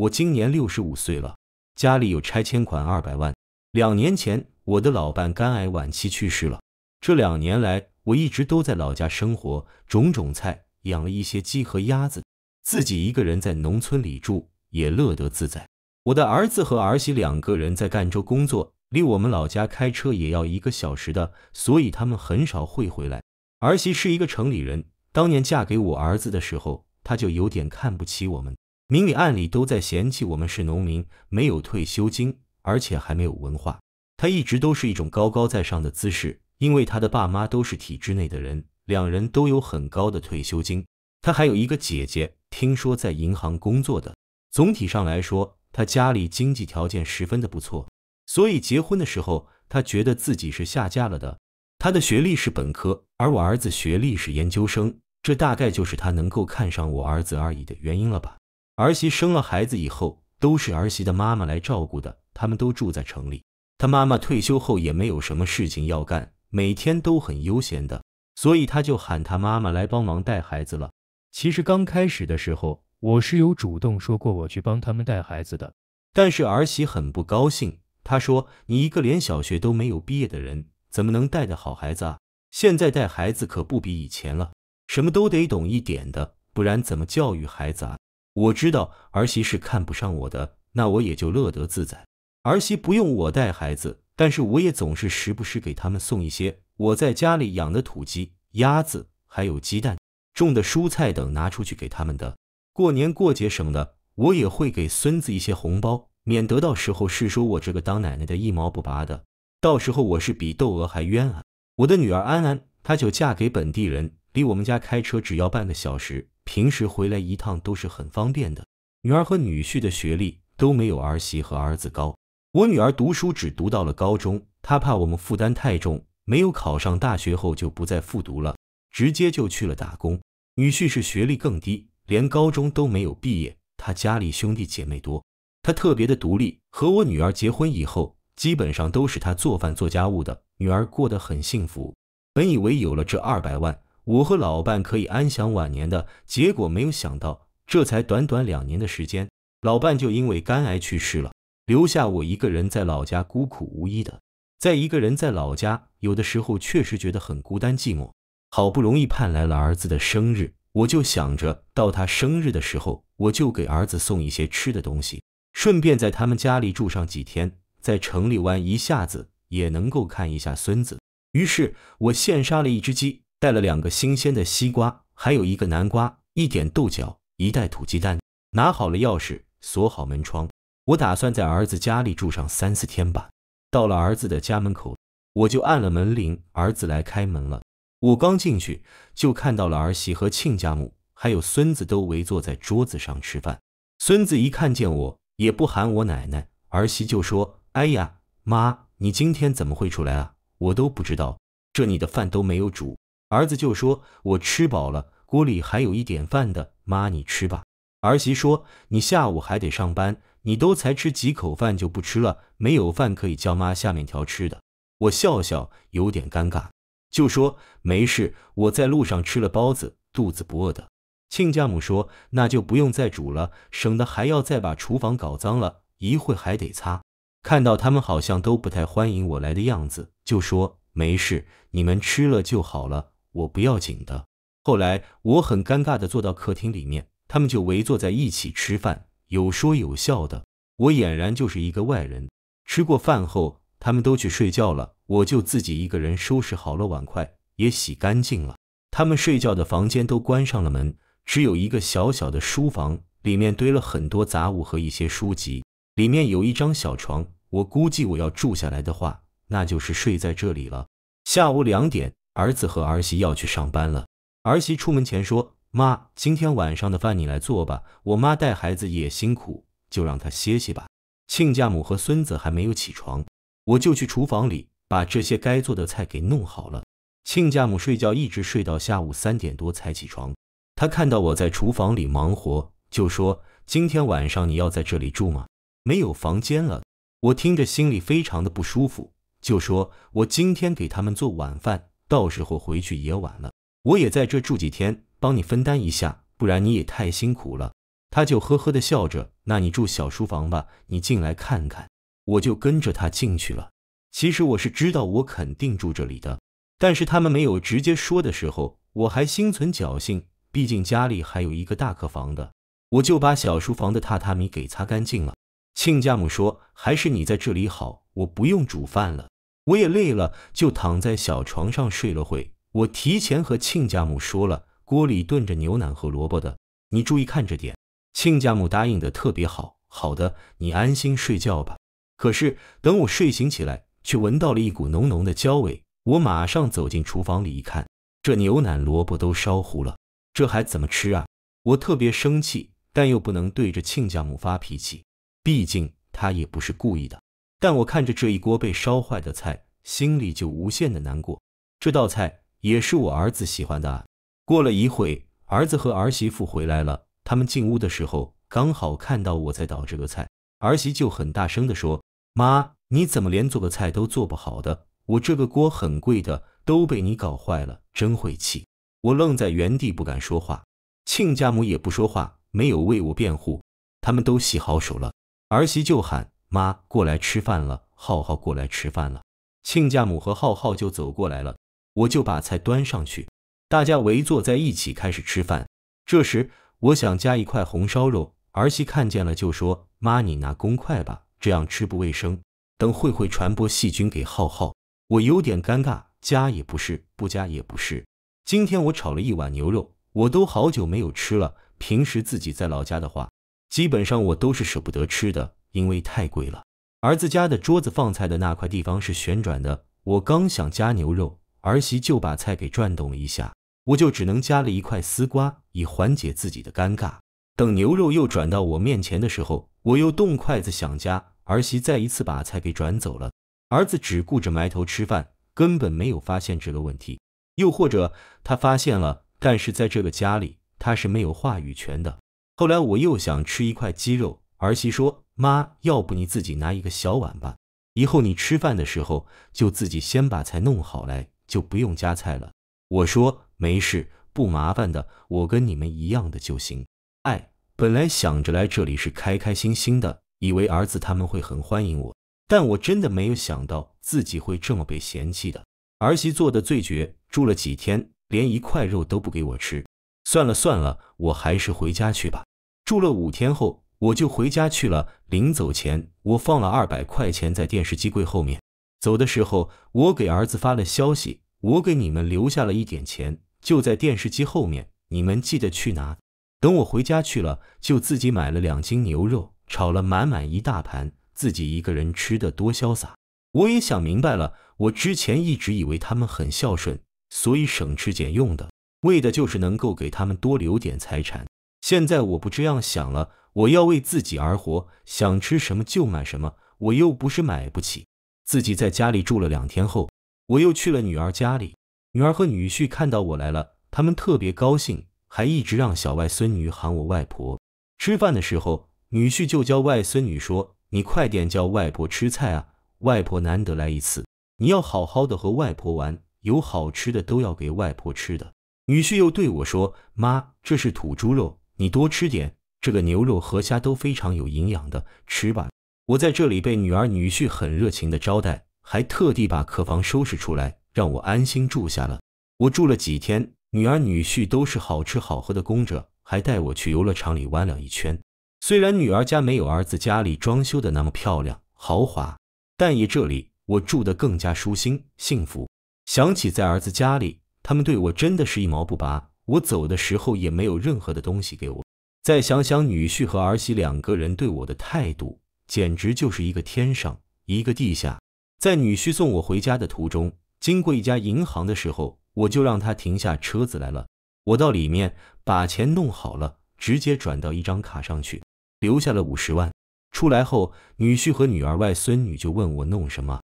我今年六十五岁了，家里有拆迁款二百万。两年前，我的老伴肝癌晚期去世了。这两年来，我一直都在老家生活，种种菜，养了一些鸡和鸭子，自己一个人在农村里住，也乐得自在。我的儿子和儿媳两个人在赣州工作，离我们老家开车也要一个小时的，所以他们很少会回来。儿媳是一个城里人，当年嫁给我儿子的时候，她就有点看不起我们。明里暗里都在嫌弃我们是农民，没有退休金，而且还没有文化。他一直都是一种高高在上的姿势，因为他的爸妈都是体制内的人，两人都有很高的退休金。他还有一个姐姐，听说在银行工作的。总体上来说，他家里经济条件十分的不错，所以结婚的时候他觉得自己是下嫁了的。他的学历是本科，而我儿子学历是研究生，这大概就是他能够看上我儿子而已的原因了吧。儿媳生了孩子以后，都是儿媳的妈妈来照顾的。他们都住在城里，他妈妈退休后也没有什么事情要干，每天都很悠闲的，所以他就喊他妈妈来帮忙带孩子了。其实刚开始的时候，我是有主动说过我去帮他们带孩子的，但是儿媳很不高兴，她说：“你一个连小学都没有毕业的人，怎么能带得好孩子啊？现在带孩子可不比以前了，什么都得懂一点的，不然怎么教育孩子啊？”我知道儿媳是看不上我的，那我也就乐得自在。儿媳不用我带孩子，但是我也总是时不时给他们送一些我在家里养的土鸡、鸭子，还有鸡蛋、种的蔬菜等拿出去给他们的。过年过节什么的，我也会给孙子一些红包，免得到时候是说我这个当奶奶的一毛不拔的，到时候我是比窦娥还冤啊！我的女儿安安，她就嫁给本地人，离我们家开车只要半个小时。平时回来一趟都是很方便的。女儿和女婿的学历都没有儿媳和儿子高。我女儿读书只读到了高中，她怕我们负担太重，没有考上大学后就不再复读了，直接就去了打工。女婿是学历更低，连高中都没有毕业。他家里兄弟姐妹多，他特别的独立。和我女儿结婚以后，基本上都是他做饭做家务的。女儿过得很幸福。本以为有了这二百万。我和老伴可以安享晚年的结果，没有想到，这才短短两年的时间，老伴就因为肝癌去世了，留下我一个人在老家孤苦无依的。在一个人在老家，有的时候确实觉得很孤单寂寞。好不容易盼来了儿子的生日，我就想着到他生日的时候，我就给儿子送一些吃的东西，顺便在他们家里住上几天，在城里玩一下子也能够看一下孙子。于是我现杀了一只鸡。带了两个新鲜的西瓜，还有一个南瓜，一点豆角，一袋土鸡蛋。拿好了钥匙，锁好门窗。我打算在儿子家里住上三四天吧。到了儿子的家门口，我就按了门铃。儿子来开门了。我刚进去，就看到了儿媳和亲家母，还有孙子都围坐在桌子上吃饭。孙子一看见我，也不喊我奶奶。儿媳就说：“哎呀，妈，你今天怎么会出来啊？我都不知道，这里的饭都没有煮。”儿子就说：“我吃饱了，锅里还有一点饭的，妈你吃吧。”儿媳说：“你下午还得上班，你都才吃几口饭就不吃了，没有饭可以叫妈下面条吃的。”我笑笑，有点尴尬，就说：“没事，我在路上吃了包子，肚子不饿的。”亲家母说：“那就不用再煮了，省得还要再把厨房搞脏了，一会还得擦。”看到他们好像都不太欢迎我来的样子，就说：“没事，你们吃了就好了。”我不要紧的。后来，我很尴尬的坐到客厅里面，他们就围坐在一起吃饭，有说有笑的。我俨然就是一个外人。吃过饭后，他们都去睡觉了，我就自己一个人收拾好了碗筷，也洗干净了。他们睡觉的房间都关上了门，只有一个小小的书房，里面堆了很多杂物和一些书籍，里面有一张小床。我估计我要住下来的话，那就是睡在这里了。下午两点。儿子和儿媳要去上班了。儿媳出门前说：“妈，今天晚上的饭你来做吧，我妈带孩子也辛苦，就让她歇息吧。”亲家母和孙子还没有起床，我就去厨房里把这些该做的菜给弄好了。亲家母睡觉一直睡到下午三点多才起床，她看到我在厨房里忙活，就说：“今天晚上你要在这里住吗？没有房间了。”我听着心里非常的不舒服，就说：“我今天给他们做晚饭。”到时候回去也晚了，我也在这住几天，帮你分担一下，不然你也太辛苦了。他就呵呵的笑着，那你住小书房吧，你进来看看。我就跟着他进去了。其实我是知道我肯定住这里的，但是他们没有直接说的时候，我还心存侥幸，毕竟家里还有一个大客房的。我就把小书房的榻榻米给擦干净了。亲家母说，还是你在这里好，我不用煮饭了。我也累了，就躺在小床上睡了会。我提前和亲家母说了，锅里炖着牛腩和萝卜的，你注意看着点。亲家母答应的特别好，好的，你安心睡觉吧。可是等我睡醒起来，却闻到了一股浓浓的焦味。我马上走进厨房里一看，这牛腩、萝卜都烧糊了，这还怎么吃啊？我特别生气，但又不能对着亲家母发脾气，毕竟她也不是故意的。但我看着这一锅被烧坏的菜，心里就无限的难过。这道菜也是我儿子喜欢的啊。过了一会，儿子和儿媳妇回来了。他们进屋的时候，刚好看到我在倒这个菜。儿媳就很大声的说：“妈，你怎么连做个菜都做不好的？我这个锅很贵的，都被你搞坏了，真晦气！”我愣在原地，不敢说话。亲家母也不说话，没有为我辩护。他们都洗好手了，儿媳就喊。妈过来吃饭了，浩浩过来吃饭了，亲家母和浩浩就走过来了，我就把菜端上去，大家围坐在一起开始吃饭。这时我想加一块红烧肉，儿媳看见了就说：“妈，你拿公筷吧，这样吃不卫生，等会会传播细菌给浩浩。”我有点尴尬，加也不是，不加也不是。今天我炒了一碗牛肉，我都好久没有吃了。平时自己在老家的话，基本上我都是舍不得吃的。因为太贵了，儿子家的桌子放菜的那块地方是旋转的。我刚想加牛肉，儿媳就把菜给转动了一下，我就只能加了一块丝瓜，以缓解自己的尴尬。等牛肉又转到我面前的时候，我又动筷子想加，儿媳再一次把菜给转走了。儿子只顾着埋头吃饭，根本没有发现这个问题。又或者他发现了，但是在这个家里他是没有话语权的。后来我又想吃一块鸡肉，儿媳说。妈，要不你自己拿一个小碗吧，以后你吃饭的时候就自己先把菜弄好来，就不用夹菜了。我说没事，不麻烦的，我跟你们一样的就行。哎，本来想着来这里是开开心心的，以为儿子他们会很欢迎我，但我真的没有想到自己会这么被嫌弃的。儿媳做的最绝，住了几天连一块肉都不给我吃。算了算了，我还是回家去吧。住了五天后。我就回家去了。临走前，我放了二百块钱在电视机柜后面。走的时候，我给儿子发了消息：“我给你们留下了一点钱，就在电视机后面，你们记得去拿。”等我回家去了，就自己买了两斤牛肉，炒了满满一大盘，自己一个人吃得多潇洒。我也想明白了，我之前一直以为他们很孝顺，所以省吃俭用的，为的就是能够给他们多留点财产。现在我不这样想了。我要为自己而活，想吃什么就买什么，我又不是买不起。自己在家里住了两天后，我又去了女儿家里。女儿和女婿看到我来了，他们特别高兴，还一直让小外孙女喊我外婆。吃饭的时候，女婿就教外孙女说：“你快点叫外婆吃菜啊，外婆难得来一次，你要好好的和外婆玩，有好吃的都要给外婆吃的。”女婿又对我说：“妈，这是土猪肉，你多吃点。”这个牛肉和虾都非常有营养的，吃吧。我在这里被女儿女婿很热情的招待，还特地把客房收拾出来让我安心住下了。我住了几天，女儿女婿都是好吃好喝的供着，还带我去游乐场里玩了一圈。虽然女儿家没有儿子家里装修的那么漂亮豪华，但也这里我住得更加舒心幸福。想起在儿子家里，他们对我真的是一毛不拔，我走的时候也没有任何的东西给我。再想想女婿和儿媳两个人对我的态度，简直就是一个天上一个地下。在女婿送我回家的途中，经过一家银行的时候，我就让他停下车子来了。我到里面把钱弄好了，直接转到一张卡上去，留下了五十万。出来后，女婿和女儿、外孙女就问我弄什么，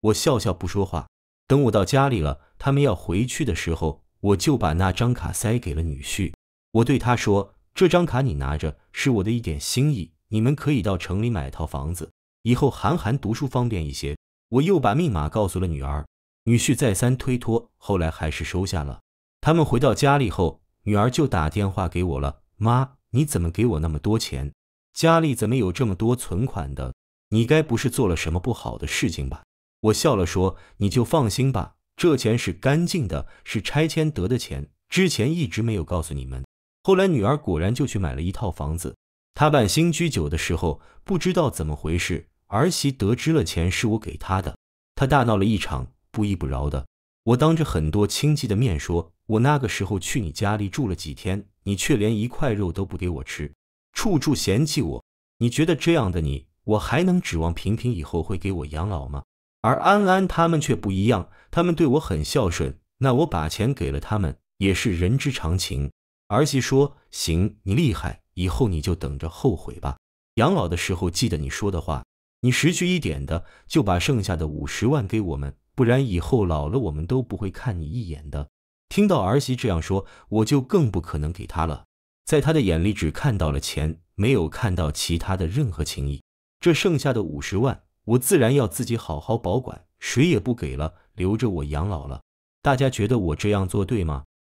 我笑笑不说话。等我到家里了，他们要回去的时候，我就把那张卡塞给了女婿，我对他说。这张卡你拿着，是我的一点心意。你们可以到城里买套房子，以后韩寒读书方便一些。我又把密码告诉了女儿、女婿，再三推脱，后来还是收下了。他们回到家里后，女儿就打电话给我了：“妈，你怎么给我那么多钱？家里怎么有这么多存款的？你该不是做了什么不好的事情吧？”我笑了说：“你就放心吧，这钱是干净的，是拆迁得的钱，之前一直没有告诉你们。”后来女儿果然就去买了一套房子。她办新居酒的时候，不知道怎么回事，儿媳得知了钱是我给她的，她大闹了一场，不依不饶的。我当着很多亲戚的面说，我那个时候去你家里住了几天，你却连一块肉都不给我吃，处处嫌弃我。你觉得这样的你，我还能指望平平以后会给我养老吗？而安安他们却不一样，他们对我很孝顺，那我把钱给了他们，也是人之常情。儿媳说：“行，你厉害，以后你就等着后悔吧。养老的时候记得你说的话。你识趣一点的，就把剩下的五十万给我们，不然以后老了我们都不会看你一眼的。”听到儿媳这样说，我就更不可能给他了。在他的眼里只看到了钱，没有看到其他的任何情谊。这剩下的五十万，我自然要自己好好保管，谁也不给了，留着我养老了。大家觉得我这样做对吗？